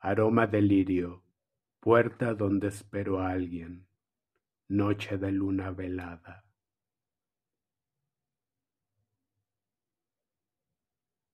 aroma de lirio, puerta donde espero a alguien, noche de luna velada.